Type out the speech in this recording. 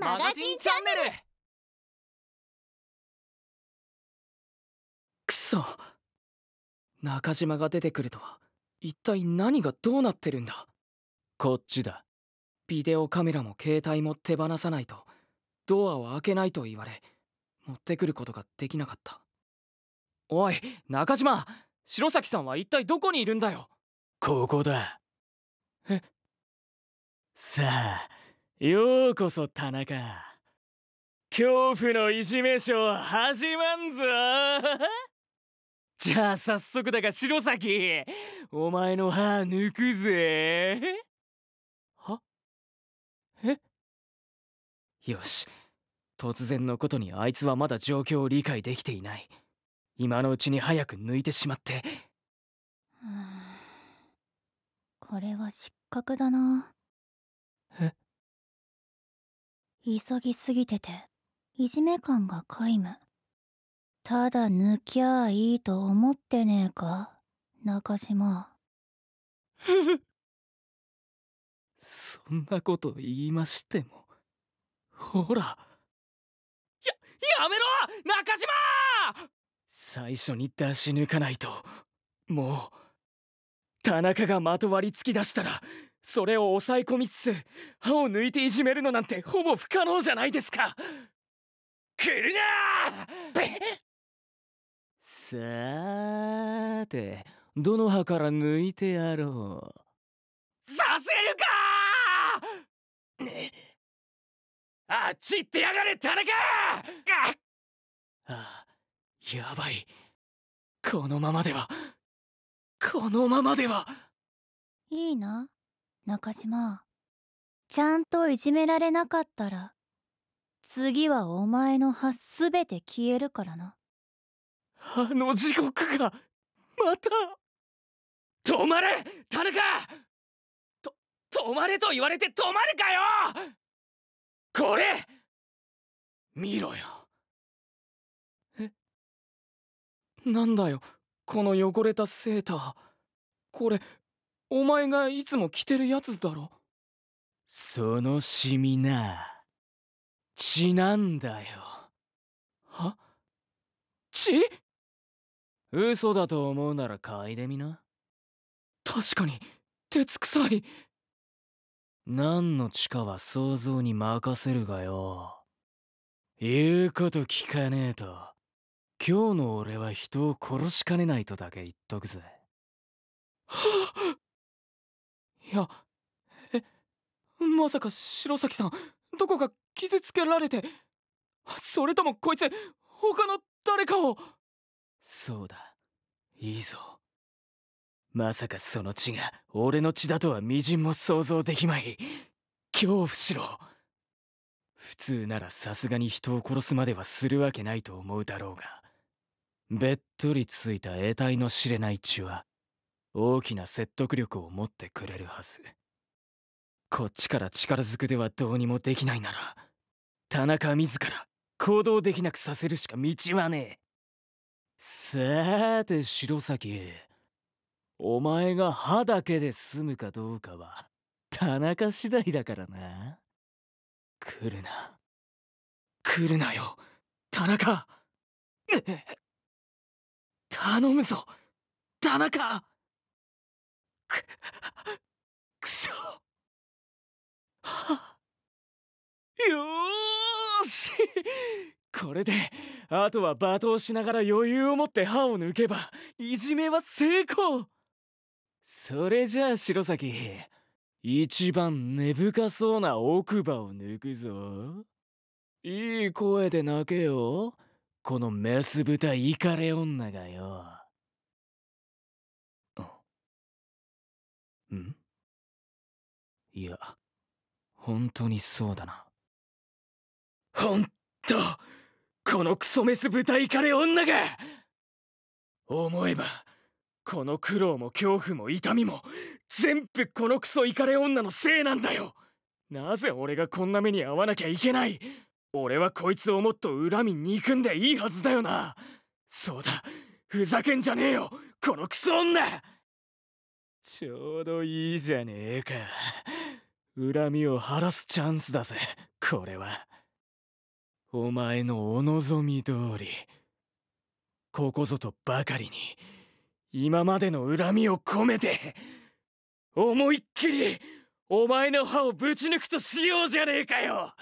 マガジンチャンネルくそ中島が出てくるとは一体何がどうなってるんだこっちだビデオカメラも携帯も手放さないとドアを開けないと言われ持ってくることができなかったおい中島白崎さんは一体どこにいるんだよここだえさあようこそ田中恐怖のいじめショー始まんぞじゃあ早速だが白崎お前の歯抜くぜはえよし突然のことにあいつはまだ状況を理解できていない今のうちに早く抜いてしまってこれは失格だなえ急ぎすぎてていじめ感が皆無ただ抜きゃあいいと思ってねえか中島そんなこと言いましてもほらややめろ中島最初に出し抜かないともう田中がまとわりつきだしたらそれを抑え込みつつ歯を抜いていじめるのなんてほぼ不可能じゃないですか来るなさーてどの歯から抜いてやろうさせるか、あっち行ってやがれ田中あやばいこのままではこのままではいいな中島ちゃんといじめられなかったら次はお前の歯すべて消えるからなあの地獄がまた止まれ田中と止まれと言われて止まるかよこれ見ろよえなんだよこの汚れたセーターこれお前がいつも着てるやつだろそのシミな血なんだよは血嘘だと思うなら嗅いでみな確かに鉄臭い何の地かは想像に任せるがよ言うこと聞かねえと今日の俺は人を殺しかねないとだけ言っとくぜはっいやえまさか白崎さんどこか傷つけられてそれともこいつ他の誰かをそうだいいぞまさかその血が俺の血だとは微塵も想像できまい恐怖しろ普通ならさすがに人を殺すまではするわけないと思うだろうがべっとりついた得体の知れない血は大きな説得力を持ってくれるはずこっちから力ずくではどうにもできないなら田中自ら行動できなくさせるしか道はねえさーて白崎お前が歯だけで済むかどうかは田中次第だからな来るな来るなよ田中頼むぞ田中くくそはよーしこれであとは罵倒しながら余裕を持って歯を抜けばいじめは成功それじゃあ白崎一番根深そうな奥歯を抜くぞいい声で泣けよこのメス豚イカレ女がよんいや本当にそうだなほんとこのクソメス豚イカレ女が思えばこの苦労も恐怖も痛みも全部このクソイカレ女のせいなんだよなぜ俺がこんな目に遭わなきゃいけない俺はこいつをもっと恨み憎んでいいはずだよなそうだふざけんじゃねえよこのクソ女ちょうどいいじゃねえか恨みを晴らすチャンスだぜこれはお前のお望み通りここぞとばかりに今までの恨みを込めて思いっきりお前の歯をぶち抜くとしようじゃねえかよ